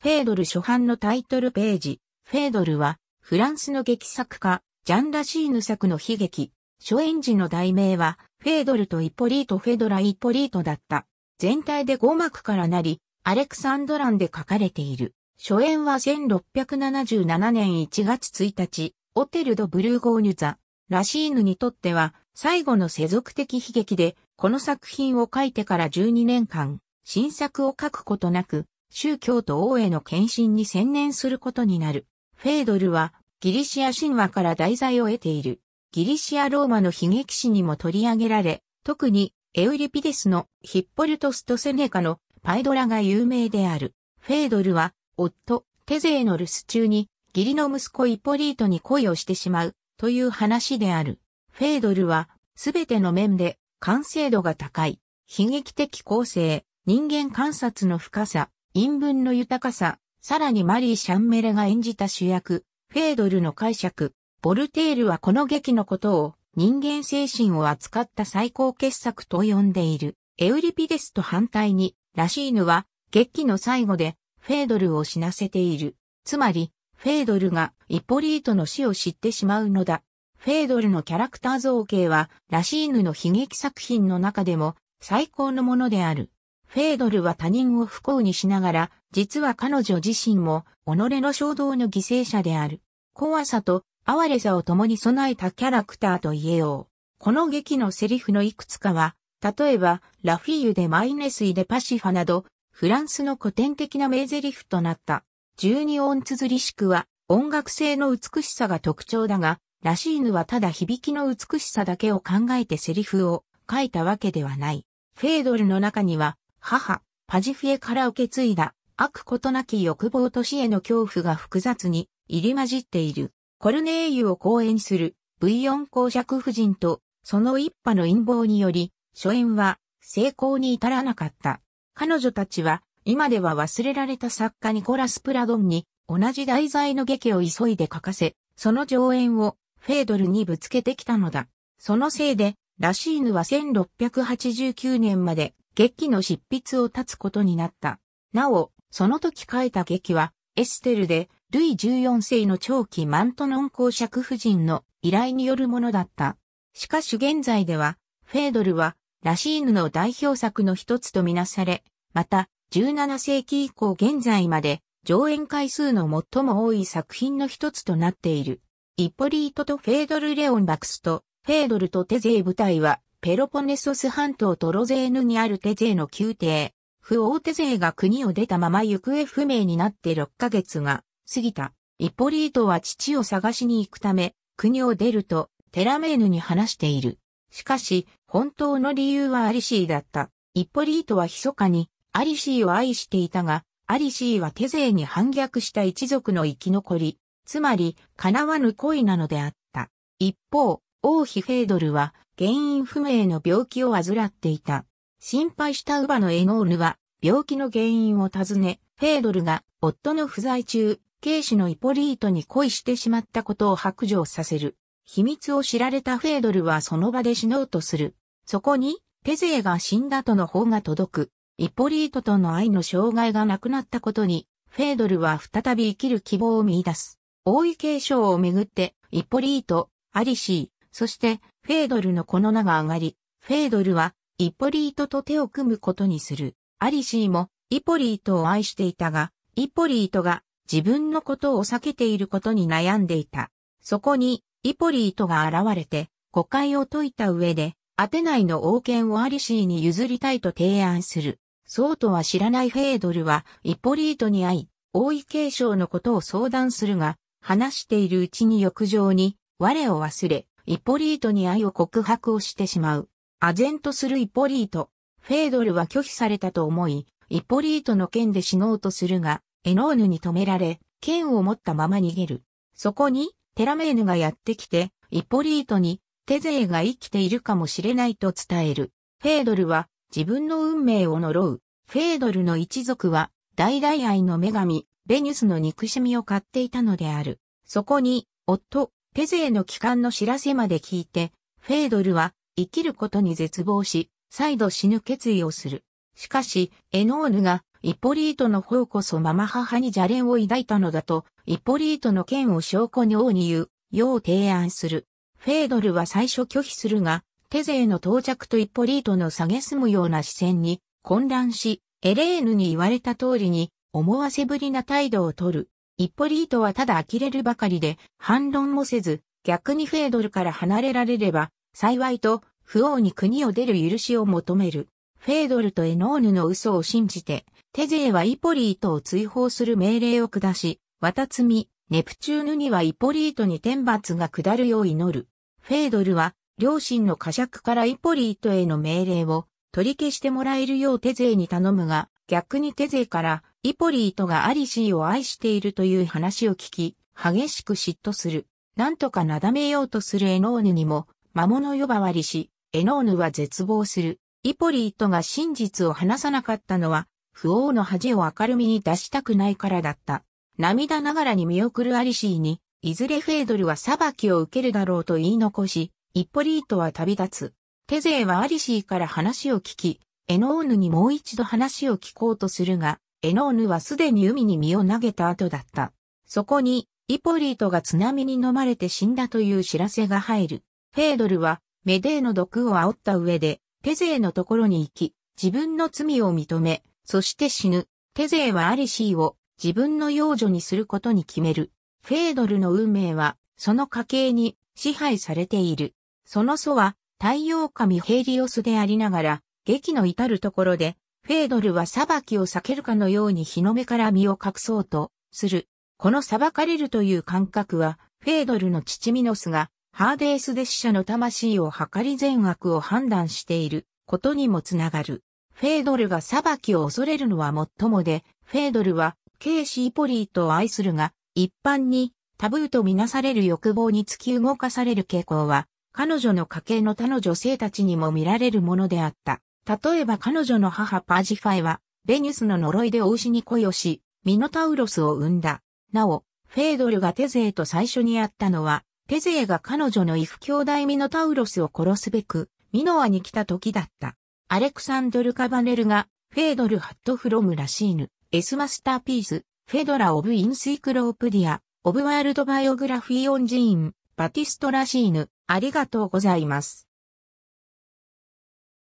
フェードル初版のタイトルページ。フェードルは、フランスの劇作家、ジャン・ラシーヌ作の悲劇。初演時の題名は、フェードルとイポリート・フェドラ・イポリートだった。全体で5幕からなり、アレクサンドランで書かれている。初演は1677年1月1日、オテル・ド・ブルーゴーニュザ。ラシーヌにとっては、最後の世俗的悲劇で、この作品を書いてから12年間、新作を書くことなく、宗教と王への献身に専念することになる。フェードルはギリシア神話から題材を得ている。ギリシア・ローマの悲劇史にも取り上げられ、特にエウリピデスのヒッポルトスとセネカのパイドラが有名である。フェードルは夫、テゼーの留守中に義理の息子イポリートに恋をしてしまうという話である。フェードルはすべての面で完成度が高い。悲劇的構成、人間観察の深さ、韻文の豊かさ、さらにマリー・シャンメレが演じた主役、フェードルの解釈、ボルテールはこの劇のことを人間精神を扱った最高傑作と呼んでいる。エウリピデスと反対に、ラシーヌは劇の最後でフェードルを死なせている。つまり、フェードルがイポリートの死を知ってしまうのだ。フェードルのキャラクター造形は、ラシーヌの悲劇作品の中でも最高のものである。フェードルは他人を不幸にしながら、実は彼女自身も、己の衝動の犠牲者である。怖さと、哀れさを共に備えたキャラクターと言えよう。この劇のセリフのいくつかは、例えば、ラフィーユでマイネスイでパシファなど、フランスの古典的な名台詞となった。十二音綴りしくは、音楽性の美しさが特徴だが、ラシーヌはただ響きの美しさだけを考えてセリフを書いたわけではない。フェードルの中には、母、パジフィエから受け継いだ、悪ことなき欲望と死への恐怖が複雑に入り混じっている。コルネーユを講演する V4 公爵夫人とその一派の陰謀により、初演は成功に至らなかった。彼女たちは今では忘れられた作家ニコラス・プラドンに同じ題材の劇を急いで書かせ、その上演をフェードルにぶつけてきたのだ。そのせいで、ラシーヌは1689年まで劇の執筆を立つことになった。なお、その時書いた劇は、エステルで、ルイ14世の長期マントノン公爵夫人の依頼によるものだった。しかし現在では、フェードルは、ラシーヌの代表作の一つとみなされ、また、17世紀以降現在まで、上演回数の最も多い作品の一つとなっている。イッポリートとフェードル・レオン・バクスと、フェードルとテゼー舞台は、ペロポネソス半島トロゼーヌにあるテゼーの宮廷、不王テゼーが国を出たまま行方不明になって6ヶ月が過ぎた。イポリートは父を探しに行くため、国を出ると、テラメーヌに話している。しかし、本当の理由はアリシーだった。イポリートは密かに、アリシーを愛していたが、アリシーはテゼーに反逆した一族の生き残り、つまり、叶わぬ恋なのであった。一方、王妃フェードルは原因不明の病気を患っていた。心配した乳母のエノールは病気の原因を尋ね、フェードルが夫の不在中、警視のイポリートに恋してしまったことを白状させる。秘密を知られたフェードルはその場で死のうとする。そこに、テゼーが死んだとの方が届く。イポリートとの愛の障害がなくなったことに、フェードルは再び生きる希望を見出す。王位継承をめぐって、イポリート、アリシー、そして、フェードルのこの名が上がり、フェードルは、イポリートと手を組むことにする。アリシーも、イポリートを愛していたが、イポリートが自分のことを避けていることに悩んでいた。そこに、イポリートが現れて、誤解を解いた上で、アテナイの王権をアリシーに譲りたいと提案する。そうとは知らないフェードルは、イポリートに会い、王位継承のことを相談するが、話しているうちに浴場に、我を忘れ、イポリートに愛を告白をしてしまう。唖然とするイポリート。フェードルは拒否されたと思い、イポリートの剣で死のうとするが、エノーヌに止められ、剣を持ったまま逃げる。そこに、テラメーヌがやってきて、イポリートに、テゼーが生きているかもしれないと伝える。フェードルは、自分の運命を呪う。フェードルの一族は、大々愛の女神、ベニュスの憎しみを買っていたのである。そこに、夫、ペゼへの帰還の知らせまで聞いて、フェードルは生きることに絶望し、再度死ぬ決意をする。しかし、エノーヌが、イポリートの方こそママ母に邪念を抱いたのだと、イポリートの剣を証拠に王に言う、よう提案する。フェードルは最初拒否するが、テゼへの到着とイポリートの蔑むような視線に混乱し、エレーヌに言われた通りに思わせぶりな態度をとる。イッポリートはただ呆れるばかりで、反論もせず、逆にフェードルから離れられれば、幸いと、不王に国を出る許しを求める。フェードルとエノーヌの嘘を信じて、テゼーはイポリートを追放する命令を下し、渡つみ、ネプチューヌにはイポリートに天罰が下るよう祈る。フェードルは、両親の過酌からイポリートへの命令を取り消してもらえるようテゼーに頼むが、逆にテゼからイポリートがアリシーを愛しているという話を聞き、激しく嫉妬する。なんとかなだめようとするエノーヌにも魔物呼ばわりし、エノーヌは絶望する。イポリートが真実を話さなかったのは、不王の恥を明るみに出したくないからだった。涙ながらに見送るアリシーに、いずれフェードルは裁きを受けるだろうと言い残し、イポリートは旅立つ。テゼーはアリシーから話を聞き、エノーヌにもう一度話を聞こうとするが、エノーヌはすでに海に身を投げた後だった。そこに、イポリートが津波に飲まれて死んだという知らせが入る。フェードルは、メデーの毒を煽った上で、テゼーのところに行き、自分の罪を認め、そして死ぬ。テゼーはアリシーを自分の養女にすることに決める。フェードルの運命は、その家系に支配されている。その祖は、太陽神ヘイリオスでありながら、劇の至るところで、フェードルは裁きを避けるかのように日の目から身を隠そうとする。この裁かれるという感覚は、フェードルの父ミノスが、ハーデースで死者の魂を測り善悪を判断していることにもつながる。フェードルが裁きを恐れるのはもっともで、フェードルは、ケーシー・ポリートを愛するが、一般にタブーとみなされる欲望に突き動かされる傾向は、彼女の家系の他の女性たちにも見られるものであった。例えば彼女の母パージファイは、ベニュスの呪いでお牛に恋をし、ミノタウロスを生んだ。なお、フェードルがテゼーと最初に会ったのは、テゼーが彼女の異父兄弟ミノタウロスを殺すべく、ミノアに来た時だった。アレクサンドル・カバネルが、フェードル・ハット・フロム・ラシーヌ、エス・マスター・ピース、フェドラ・オブ・インスイクロープディア、オブ・ワールド・バイオグラフィー・オン・ジーン、バティスト・ラシーヌ、ありがとうございます。